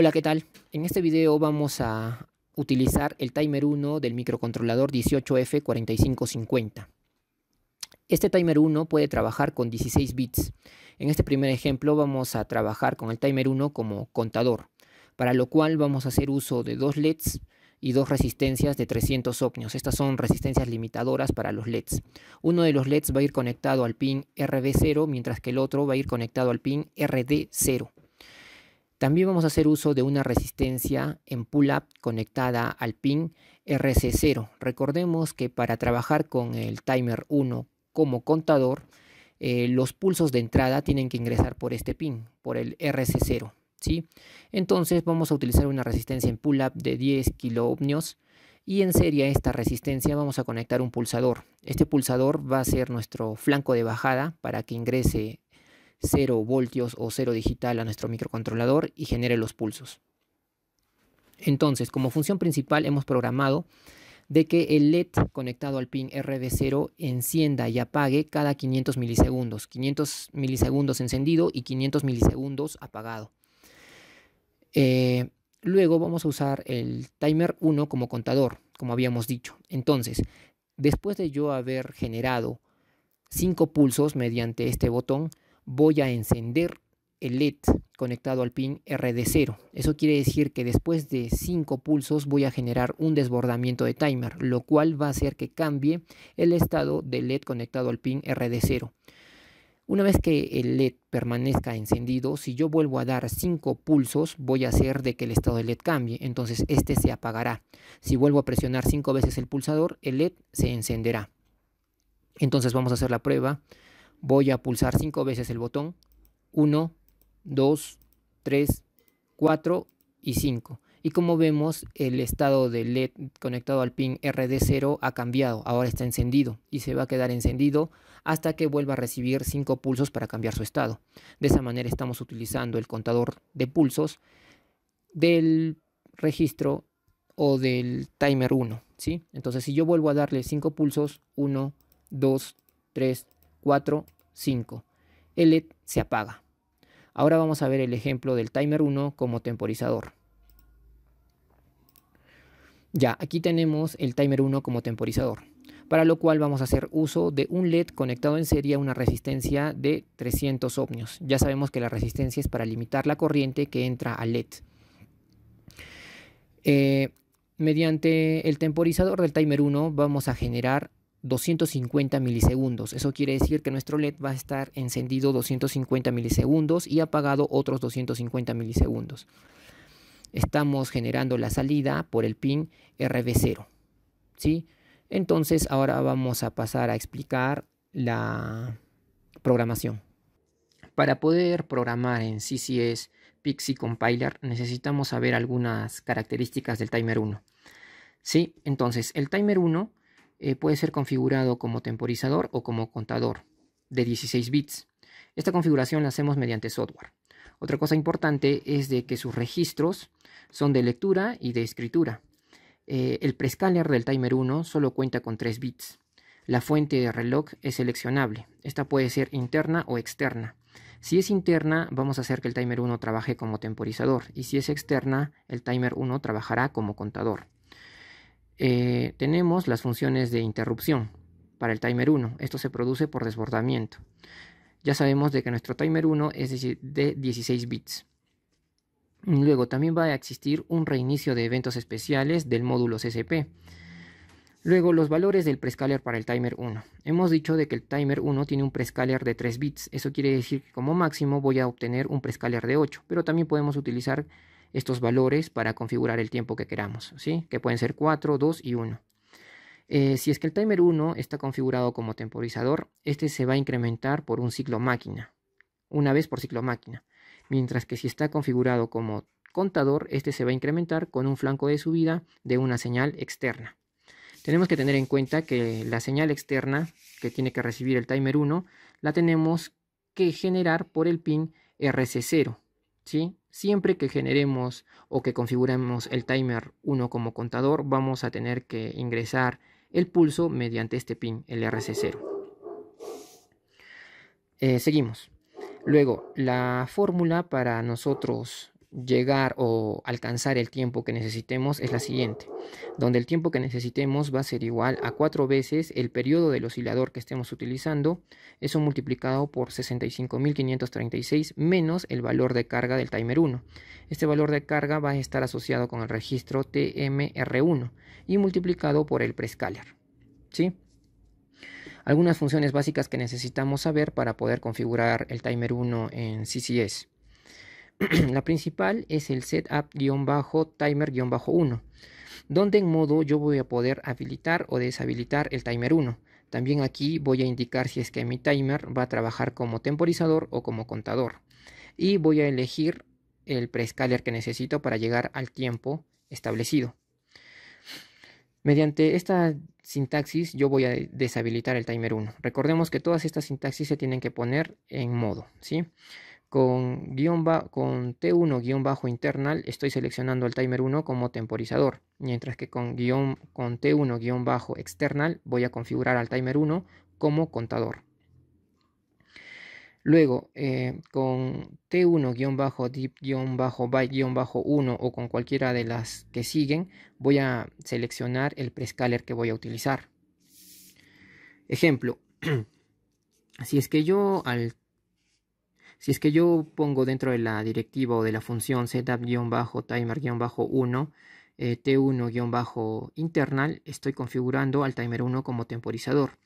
Hola, ¿qué tal? En este video vamos a utilizar el timer 1 del microcontrolador 18F4550. Este timer 1 puede trabajar con 16 bits. En este primer ejemplo vamos a trabajar con el timer 1 como contador, para lo cual vamos a hacer uso de dos LEDs y dos resistencias de 300 ohmios. Estas son resistencias limitadoras para los LEDs. Uno de los LEDs va a ir conectado al pin rb 0 mientras que el otro va a ir conectado al pin RD0. También vamos a hacer uso de una resistencia en pull-up conectada al pin RC0. Recordemos que para trabajar con el timer 1 como contador, eh, los pulsos de entrada tienen que ingresar por este pin, por el RC0. ¿sí? Entonces vamos a utilizar una resistencia en pull-up de 10 kΩ y en serie a esta resistencia vamos a conectar un pulsador. Este pulsador va a ser nuestro flanco de bajada para que ingrese 0 voltios o 0 digital a nuestro microcontrolador y genere los pulsos. Entonces, como función principal hemos programado de que el LED conectado al pin RD0 encienda y apague cada 500 milisegundos. 500 milisegundos encendido y 500 milisegundos apagado. Eh, luego vamos a usar el timer 1 como contador, como habíamos dicho. Entonces, después de yo haber generado 5 pulsos mediante este botón, voy a encender el LED conectado al pin RD0. Eso quiere decir que después de 5 pulsos voy a generar un desbordamiento de timer, lo cual va a hacer que cambie el estado del LED conectado al pin RD0. Una vez que el LED permanezca encendido, si yo vuelvo a dar 5 pulsos, voy a hacer de que el estado del LED cambie, entonces este se apagará. Si vuelvo a presionar 5 veces el pulsador, el LED se encenderá. Entonces vamos a hacer la prueba voy a pulsar cinco veces el botón 1, 2, 3, 4 y 5. Y como vemos, el estado del LED conectado al pin RD0 ha cambiado, ahora está encendido y se va a quedar encendido hasta que vuelva a recibir 5 pulsos para cambiar su estado. De esa manera estamos utilizando el contador de pulsos del registro o del timer 1, ¿sí? Entonces si yo vuelvo a darle 5 pulsos, 1, 2, 3, 4, 5. El LED se apaga. Ahora vamos a ver el ejemplo del timer 1 como temporizador. Ya, aquí tenemos el timer 1 como temporizador, para lo cual vamos a hacer uso de un LED conectado en serie a una resistencia de 300 ohmios. Ya sabemos que la resistencia es para limitar la corriente que entra al LED. Eh, mediante el temporizador del timer 1 vamos a generar 250 milisegundos. Eso quiere decir que nuestro LED va a estar encendido 250 milisegundos y apagado otros 250 milisegundos. Estamos generando la salida por el pin RB0. ¿sí? Entonces ahora vamos a pasar a explicar la programación. Para poder programar en CCS Pixie Compiler necesitamos saber algunas características del timer 1. ¿Sí? Entonces el timer 1 eh, puede ser configurado como temporizador o como contador de 16 bits. Esta configuración la hacemos mediante software. Otra cosa importante es de que sus registros son de lectura y de escritura. Eh, el prescaler del timer 1 solo cuenta con 3 bits. La fuente de reloj es seleccionable. Esta puede ser interna o externa. Si es interna, vamos a hacer que el timer 1 trabaje como temporizador y si es externa, el timer 1 trabajará como contador. Eh, tenemos las funciones de interrupción para el timer 1. Esto se produce por desbordamiento. Ya sabemos de que nuestro timer 1 es de 16 bits. Luego también va a existir un reinicio de eventos especiales del módulo CCP. Luego los valores del prescaler para el timer 1. Hemos dicho de que el timer 1 tiene un prescaler de 3 bits. Eso quiere decir que como máximo voy a obtener un prescaler de 8, pero también podemos utilizar estos valores para configurar el tiempo que queramos, ¿sí? que pueden ser 4, 2 y 1. Eh, si es que el timer 1 está configurado como temporizador, este se va a incrementar por un ciclo máquina, una vez por ciclo máquina, mientras que si está configurado como contador, este se va a incrementar con un flanco de subida de una señal externa. Tenemos que tener en cuenta que la señal externa que tiene que recibir el timer 1 la tenemos que generar por el pin RC0, ¿sí? Siempre que generemos o que configuremos el timer 1 como contador, vamos a tener que ingresar el pulso mediante este pin, el 0 eh, seguimos. Luego, la fórmula para nosotros llegar o alcanzar el tiempo que necesitemos es la siguiente, donde el tiempo que necesitemos va a ser igual a cuatro veces el periodo del oscilador que estemos utilizando, eso multiplicado por 65.536 menos el valor de carga del timer 1. Este valor de carga va a estar asociado con el registro TMR1 y multiplicado por el prescaler. ¿Sí? Algunas funciones básicas que necesitamos saber para poder configurar el timer 1 en CCS. la principal es el setup-timer-1, donde en modo yo voy a poder habilitar o deshabilitar el timer 1. También aquí voy a indicar si es que mi timer va a trabajar como temporizador o como contador. Y voy a elegir el prescaler que necesito para llegar al tiempo establecido. Mediante esta sintaxis yo voy a deshabilitar el timer 1. Recordemos que todas estas sintaxis se tienen que poner en modo, ¿sí? Con, con T1-internal estoy seleccionando el timer 1 como temporizador, mientras que con, con T1-external voy a configurar al timer 1 como contador. Luego, eh, con t 1 dip byte 1 o con cualquiera de las que siguen, voy a seleccionar el prescaler que voy a utilizar. Ejemplo, si es que yo al si es que yo pongo dentro de la directiva o de la función setup-timer-1 eh, t1-internal, estoy configurando al timer 1 como temporizador.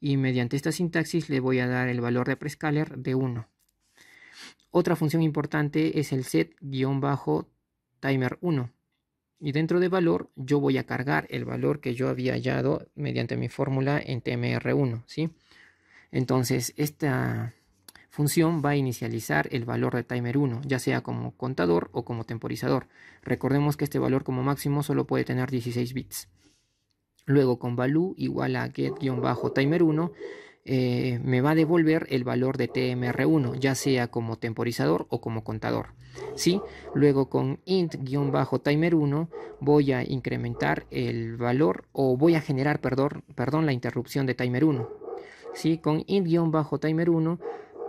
Y mediante esta sintaxis le voy a dar el valor de prescaler de 1. Otra función importante es el set-timer 1 y dentro de valor yo voy a cargar el valor que yo había hallado mediante mi fórmula en tmr1 ¿sí? entonces esta, función va a inicializar el valor de timer 1, ya sea como contador o como temporizador. Recordemos que este valor como máximo solo puede tener 16 bits. Luego con value igual a get-timer1 eh, me va a devolver el valor de tmr1, ya sea como temporizador o como contador. ¿sí? Luego con int-timer1 voy a incrementar el valor o voy a generar, perdón, perdón la interrupción de timer1. ¿sí? Con int-timer1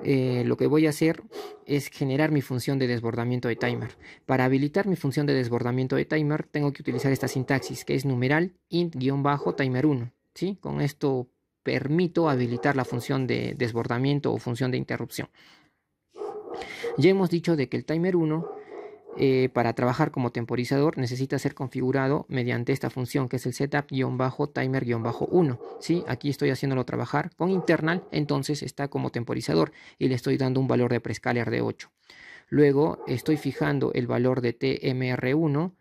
eh, lo que voy a hacer es generar mi función de desbordamiento de timer. Para habilitar mi función de desbordamiento de timer tengo que utilizar esta sintaxis que es numeral int-timer1. ¿sí? Con esto permito habilitar la función de desbordamiento o función de interrupción. Ya hemos dicho de que el timer 1 eh, para trabajar como temporizador necesita ser configurado mediante esta función que es el setup-timer-1. ¿sí? Aquí estoy haciéndolo trabajar con internal, entonces está como temporizador y le estoy dando un valor de prescaler de 8. Luego estoy fijando el valor de tmr1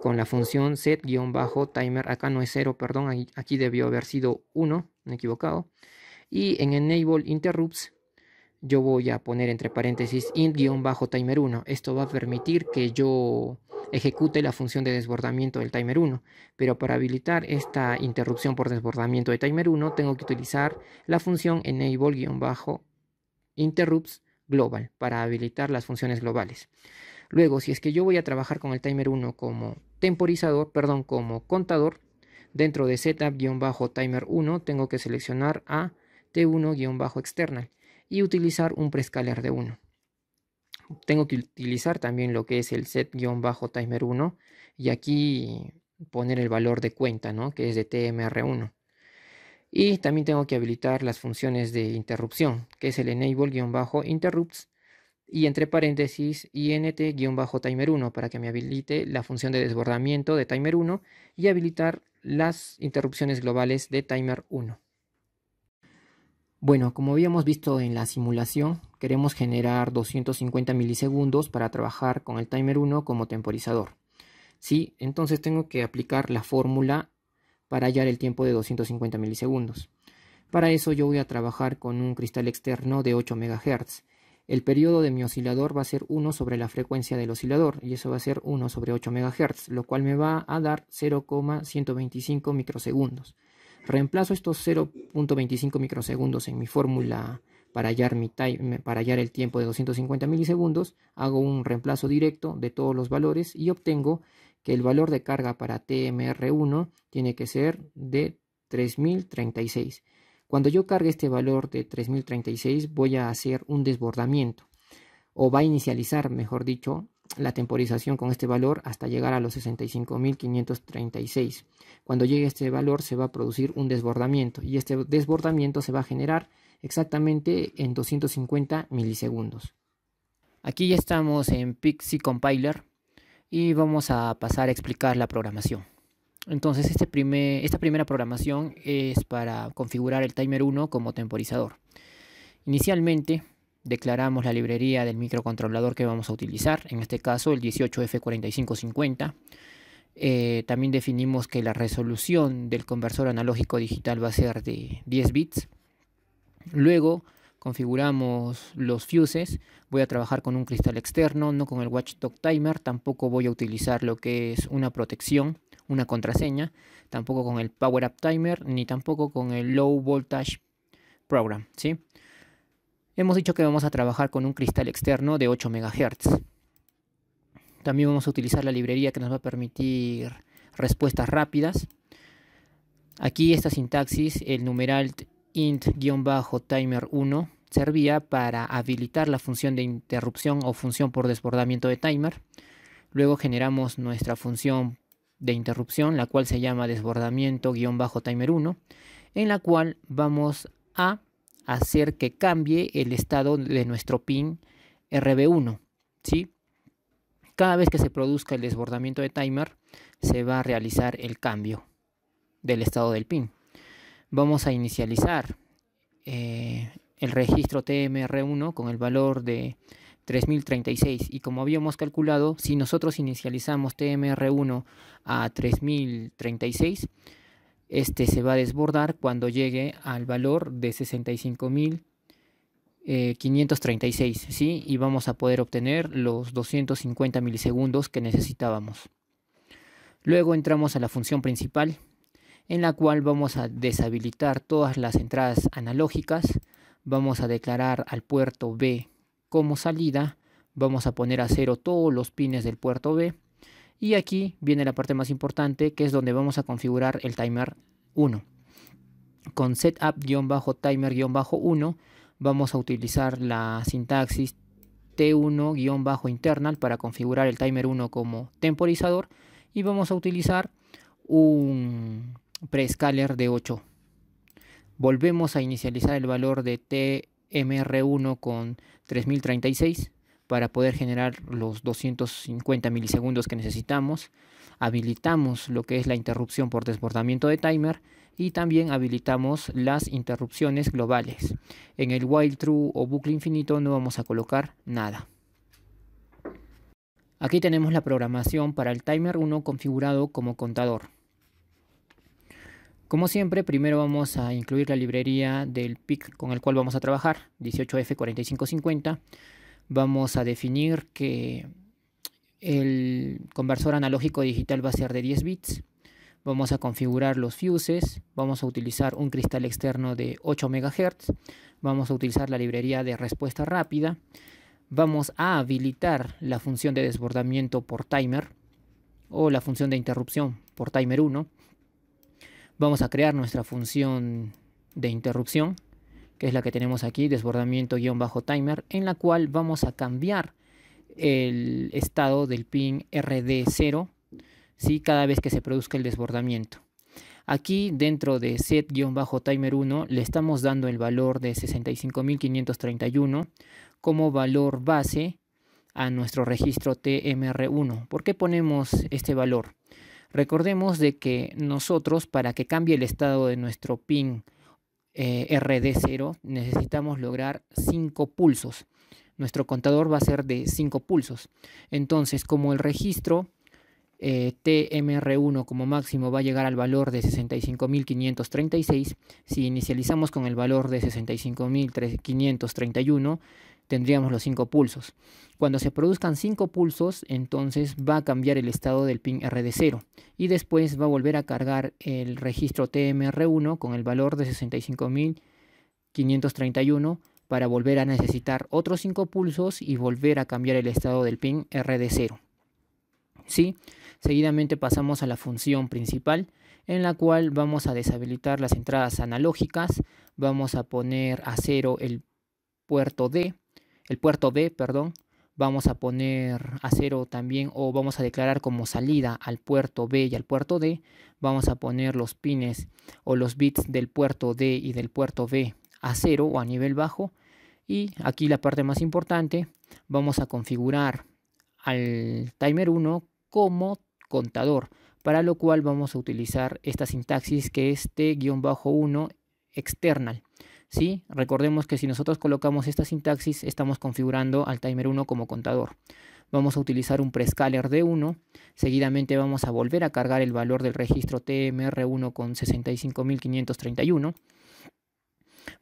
con la función set-timer, acá no es 0, perdón, aquí debió haber sido 1, me he equivocado. Y en enable interrupts yo voy a poner entre paréntesis int-timer 1. Esto va a permitir que yo ejecute la función de desbordamiento del timer 1. Pero para habilitar esta interrupción por desbordamiento de timer 1 tengo que utilizar la función enable-interrupts global para habilitar las funciones globales. Luego, si es que yo voy a trabajar con el timer 1 como temporizador, perdón, como contador, dentro de setup-timer 1 tengo que seleccionar a t1-external y utilizar un prescaler de 1. Tengo que utilizar también lo que es el set-timer 1 y aquí poner el valor de cuenta, ¿no? que es de TMR1. Y también tengo que habilitar las funciones de interrupción, que es el enable-interrupts y entre paréntesis int-timer1 para que me habilite la función de desbordamiento de timer1 y habilitar las interrupciones globales de timer1. Bueno, como habíamos visto en la simulación, queremos generar 250 milisegundos para trabajar con el timer 1 como temporizador. Sí, entonces tengo que aplicar la fórmula para hallar el tiempo de 250 milisegundos. Para eso yo voy a trabajar con un cristal externo de 8 MHz. El periodo de mi oscilador va a ser 1 sobre la frecuencia del oscilador y eso va a ser 1 sobre 8 MHz, lo cual me va a dar 0,125 microsegundos. Reemplazo estos 0.25 microsegundos en mi fórmula para hallar, mi para hallar el tiempo de 250 milisegundos. Hago un reemplazo directo de todos los valores y obtengo que el valor de carga para TMR1 tiene que ser de 3036. Cuando yo cargue este valor de 3036 voy a hacer un desbordamiento o va a inicializar, mejor dicho, la temporización con este valor hasta llegar a los 65.536. Cuando llegue este valor se va a producir un desbordamiento y este desbordamiento se va a generar exactamente en 250 milisegundos. Aquí ya estamos en Pixie Compiler y vamos a pasar a explicar la programación. Entonces este esta primera programación es para configurar el timer 1 como temporizador. Inicialmente declaramos la librería del microcontrolador que vamos a utilizar, en este caso el 18F4550. Eh, también definimos que la resolución del conversor analógico digital va a ser de 10 bits. Luego configuramos los fuses. Voy a trabajar con un cristal externo, no con el watchdog timer. Tampoco voy a utilizar lo que es una protección, una contraseña. Tampoco con el power up timer, ni tampoco con el low voltage program. ¿sí? Hemos dicho que vamos a trabajar con un cristal externo de 8 MHz. También vamos a utilizar la librería que nos va a permitir respuestas rápidas. Aquí esta sintaxis, el numeral int-timer1, servía para habilitar la función de interrupción o función por desbordamiento de timer. Luego generamos nuestra función de interrupción, la cual se llama desbordamiento-timer1, en la cual vamos a hacer que cambie el estado de nuestro pin RB1. ¿sí? Cada vez que se produzca el desbordamiento de timer, se va a realizar el cambio del estado del pin. Vamos a inicializar eh, el registro TMR1 con el valor de 3036 y como habíamos calculado, si nosotros inicializamos TMR1 a 3036, este se va a desbordar cuando llegue al valor de 65.536, eh, ¿sí? Y vamos a poder obtener los 250 milisegundos que necesitábamos. Luego entramos a la función principal, en la cual vamos a deshabilitar todas las entradas analógicas, vamos a declarar al puerto B como salida, vamos a poner a cero todos los pines del puerto B, y aquí viene la parte más importante, que es donde vamos a configurar el timer 1. Con setup-timer-1 vamos a utilizar la sintaxis T1-internal para configurar el timer 1 como temporizador y vamos a utilizar un pre prescaler de 8. Volvemos a inicializar el valor de TMR1 con 3036 para poder generar los 250 milisegundos que necesitamos. Habilitamos lo que es la interrupción por desbordamiento de timer y también habilitamos las interrupciones globales. En el while true o bucle infinito no vamos a colocar nada. Aquí tenemos la programación para el timer 1 configurado como contador. Como siempre, primero vamos a incluir la librería del PIC con el cual vamos a trabajar, 18F4550 vamos a definir que el conversor analógico digital va a ser de 10 bits. Vamos a configurar los fuses, vamos a utilizar un cristal externo de 8 MHz, vamos a utilizar la librería de respuesta rápida, vamos a habilitar la función de desbordamiento por timer o la función de interrupción por timer 1. Vamos a crear nuestra función de interrupción que es la que tenemos aquí, desbordamiento-timer, en la cual vamos a cambiar el estado del pin RD0 cada vez que se produzca el desbordamiento. Aquí dentro de set-timer1 le estamos dando el valor de 65.531 como valor base a nuestro registro TMR1. ¿Por qué ponemos este valor? Recordemos de que nosotros para que cambie el estado de nuestro pin eh, RD0 necesitamos lograr 5 pulsos. Nuestro contador va a ser de 5 pulsos. Entonces, como el registro eh, TMR1 como máximo va a llegar al valor de 65.536, si inicializamos con el valor de 65.531, tendríamos los cinco pulsos. Cuando se produzcan cinco pulsos, entonces va a cambiar el estado del pin RD0 y después va a volver a cargar el registro TMR1 con el valor de 65.531 para volver a necesitar otros cinco pulsos y volver a cambiar el estado del pin RD0. ¿Sí? Seguidamente pasamos a la función principal, en la cual vamos a deshabilitar las entradas analógicas, vamos a poner a cero el puerto D, el puerto B, perdón, vamos a poner a cero también o vamos a declarar como salida al puerto B y al puerto D, vamos a poner los pines o los bits del puerto D y del puerto B a cero o a nivel bajo. Y aquí la parte más importante, vamos a configurar al timer 1 como contador, para lo cual vamos a utilizar esta sintaxis que es T-1 external. Recordemos que si nosotros colocamos esta sintaxis, estamos configurando al timer 1 como contador. Vamos a utilizar un prescaler de 1, seguidamente vamos a volver a cargar el valor del registro TMR1 con 65531.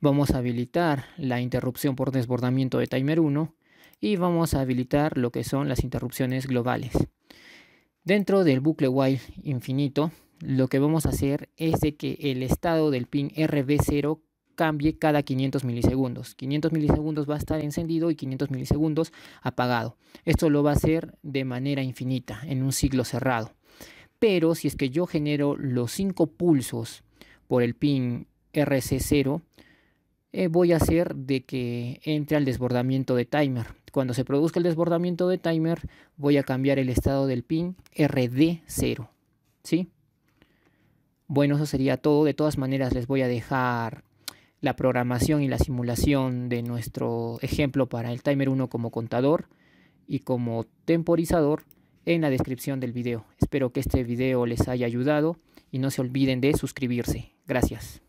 Vamos a habilitar la interrupción por desbordamiento de timer 1 y vamos a habilitar lo que son las interrupciones globales. Dentro del bucle while infinito, lo que vamos a hacer es de que el estado del pin RB0 cambie cada 500 milisegundos. 500 milisegundos va a estar encendido y 500 milisegundos apagado. Esto lo va a hacer de manera infinita, en un ciclo cerrado. Pero si es que yo genero los 5 pulsos por el pin RC0, eh, voy a hacer de que entre al desbordamiento de timer. Cuando se produzca el desbordamiento de timer, voy a cambiar el estado del pin RD0. ¿Sí? Bueno, eso sería todo. De todas maneras, les voy a dejar la programación y la simulación de nuestro ejemplo para el timer 1 como contador y como temporizador en la descripción del video. Espero que este video les haya ayudado y no se olviden de suscribirse. Gracias.